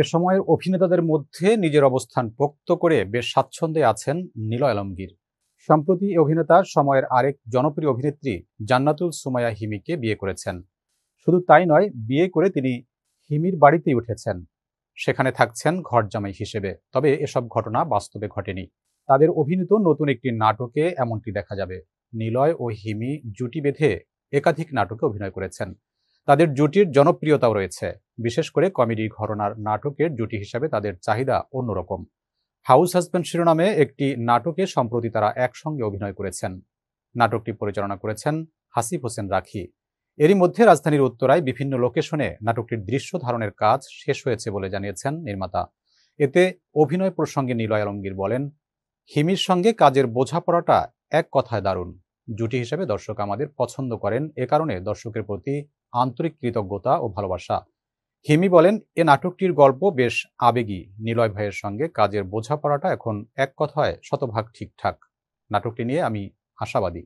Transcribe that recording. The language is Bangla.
এ সময়ের অভিনেতাদের মধ্যে নিজের অবস্থান পোক্ত করে বেশ স্বাচ্ছন্দ্যে আছেন নীল আলমগীর সম্প্রতি অভিনেতা সময়ের আরেক জনপ্রিয় অভিনেত্রী জান্নাতুল সুমায়া হিমিকে বিয়ে করেছেন শুধু তাই নয় বিয়ে করে তিনি হিমির বাড়িতেই উঠেছেন সেখানে থাকছেন ঘরজামাই হিসেবে তবে এসব ঘটনা বাস্তবে ঘটেনি তাদের অভিনীত নতুন একটি নাটকে এমনটি দেখা যাবে নিলয় ও হিমি জুটি বেঁধে একাধিক নাটকে অভিনয় করেছেন তাদের জুটির জনপ্রিয়তাও রয়েছে বিশেষ করে কমেডি ঘরনার নাটকের জুটি হিসাবে তাদের চাহিদা অন্যরকম হাউস হাজব্যান্ড শিরোনামে একটি নাটকে সম্প্রতি তারা একসঙ্গে অভিনয় করেছেন নাটকটি পরিচালনা করেছেন হাসিফ হোসেন রাখি এরই মধ্যে রাজধানীর উত্তরায় বিভিন্ন লোকেশনে নাটকটির দৃশ্য ধারণের কাজ শেষ হয়েছে বলে জানিয়েছেন নির্মাতা এতে অভিনয় প্রসঙ্গে নিলয় আলমগীর বলেন হিমির সঙ্গে কাজের বোঝাপড়াটা এক কথায় দারুণ জুটি হিসেবে দর্শক আমাদের পছন্দ করেন এ কারণে দর্শকের প্রতি আন্তরিক কৃতজ্ঞতা ও ভালোবাসা হিমি বলেন এ নাটকটির গল্প বেশ আবেগী নিলয় ভাইয়ের সঙ্গে কাজের বোঝাপড়াটা এখন এক কথায় শতভাগ ঠিকঠাক নাটকটি নিয়ে আমি আশাবাদী